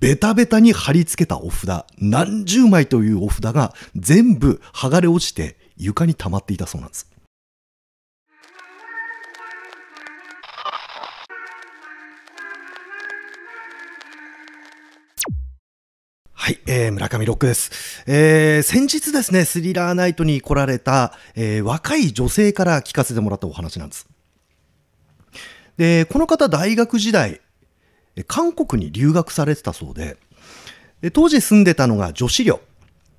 ベタベタに貼り付けたお札、何十枚というお札が全部剥がれ落ちて床に溜まっていたそうなんです。はい、えー、村上ロックです、えー、先日ですね、スリラーナイトに来られた、えー、若い女性から聞かせてもらったお話なんです。で、この方、大学時代、韓国に留学されてたそうで、で当時住んでたのが女子寮。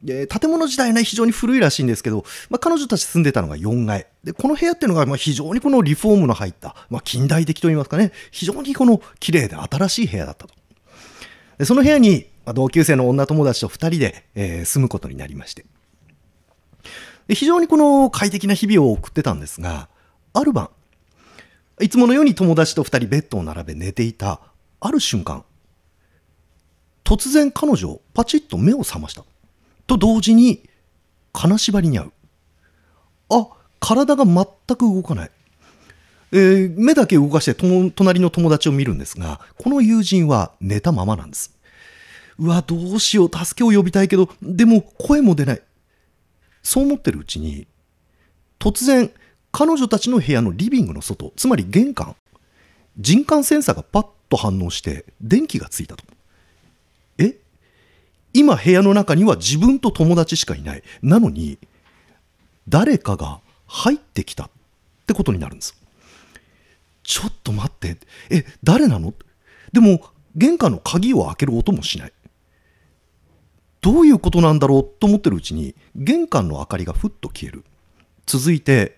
で建物自体ね、非常に古いらしいんですけど、まあ、彼女たち住んでたのが4階。で、この部屋っていうのが、まあ、非常にこのリフォームの入った、まあ、近代的といいますかね、非常にこの綺麗で新しい部屋だったと。でその部屋に、まあ、同級生の女友達と2人で、えー、住むことになりまして。で非常にこの快適な日々を送ってたんですが、ある晩、いつものように友達と2人ベッドを並べ寝ていたある瞬間、突然彼女、パチッと目を覚ました。と同時に、金縛りに遭う。あ、体が全く動かない。えー、目だけ動かしてと隣の友達を見るんですが、この友人は寝たままなんです。うわ、どうしよう、助けを呼びたいけど、でも声も出ない。そう思ってるうちに、突然、彼女たちの部屋のリビングの外、つまり玄関、人感センサーがパッと反応して電気がついたとえ今部屋の中には自分と友達しかいないなのに誰かが入ってきたってことになるんですちょっと待ってえ誰なのでも玄関の鍵を開ける音もしないどういうことなんだろうと思ってるうちに玄関の明かりがふっと消える続いて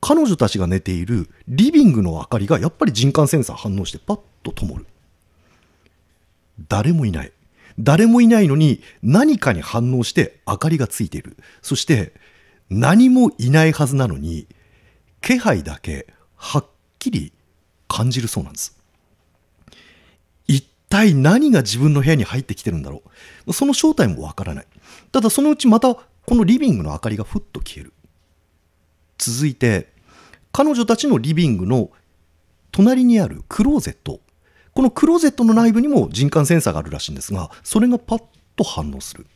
彼女たちが寝ているリビングの明かりがやっぱり人感センサー反応してパッと灯る。誰もいない。誰もいないのに何かに反応して明かりがついている。そして何もいないはずなのに気配だけはっきり感じるそうなんです。一体何が自分の部屋に入ってきてるんだろう。その正体もわからない。ただそのうちまたこのリビングの明かりがふっと消える。続いて彼女たちのリビングの隣にあるクローゼットこのクローゼットの内部にも人感センサーがあるらしいんですがそれがパッと反応する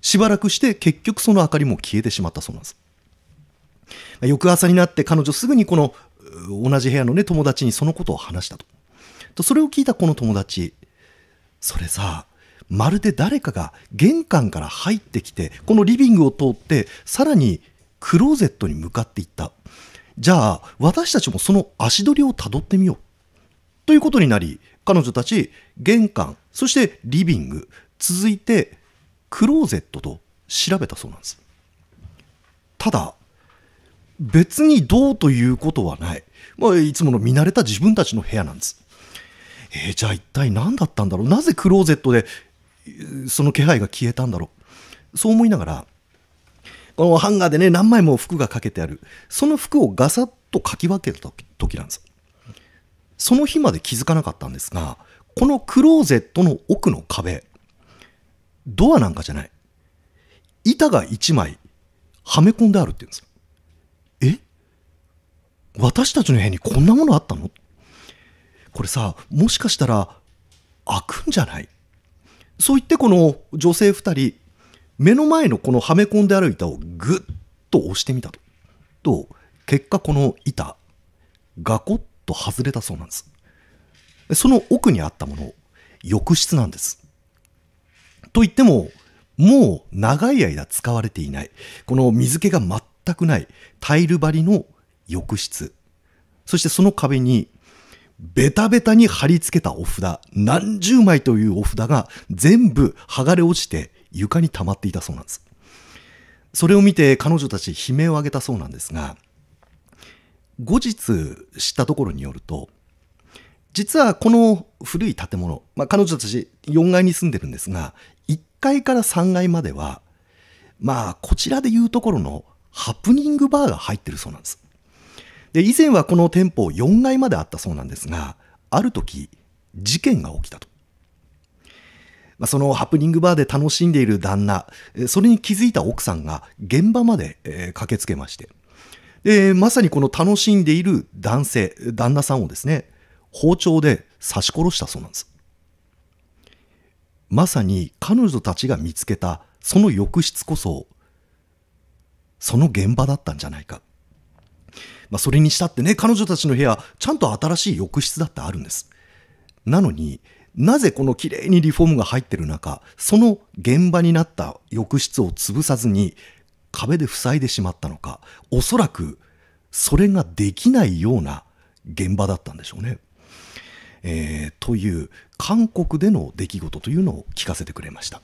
しばらくして結局その明かりも消えてしまったそうなんです翌朝になって彼女すぐにこの同じ部屋のね友達にそのことを話したとそれを聞いたこの友達それさまるで誰かが玄関から入ってきてこのリビングを通ってさらにクローゼットに向かっていったじゃあ私たちもその足取りをたどってみようということになり彼女たち玄関そしてリビング続いてクローゼットと調べたそうなんですただ別にどうということはない、まあ、いつもの見慣れた自分たちの部屋なんですえー、じゃあ一体何だったんだろうなぜクローゼットでその気配が消えたんだろうそう思いながらこのハンガーでね何枚も服がかけてあるその服をガサッとかき分けた時なんですその日まで気づかなかったんですが、このクローゼットの奥の壁、ドアなんかじゃない。板が1枚はめ込んであるって言うんですよ。え私たちの部屋にこんなものあったのこれさ、もしかしたら開くんじゃないそう言ってこの女性2人、目の前のこのはめ込んである板をぐっと押してみたと。と、結果この板、ガコッと外れたそうなんです。その奥にあったもの、浴室なんです。と言っても、もう長い間使われていない、この水気が全くないタイル張りの浴室。そしてその壁に、ベタベタに貼り付けたお札、何十枚というお札が全部剥がれ落ちて床に溜まっていたそうなんです。それを見て彼女たち悲鳴を上げたそうなんですが、後日知ったところによると、実はこの古い建物、まあ、彼女たち4階に住んでるんですが、1階から3階までは、まあ、こちらでいうところのハプニングバーが入ってるそうなんです。で、以前はこの店舗4階まであったそうなんですが、ある時、事件が起きたと。まあ、そのハプニングバーで楽しんでいる旦那、それに気づいた奥さんが現場まで、え駆けつけまして、えー、まさにこの楽しんでいる男性、旦那さんをですね、包丁で刺し殺したそうなんです。まさに彼女たちが見つけたその浴室こそ、その現場だったんじゃないか。まあ、それにしたってね、彼女たちの部屋、ちゃんと新しい浴室だってあるんです。なのに、なぜこの綺麗にリフォームが入ってる中、その現場になった浴室を潰さずに、壁で塞いでしまったのかおそらくそれができないような現場だったんでしょうね。えー、という韓国での出来事というのを聞かせてくれました。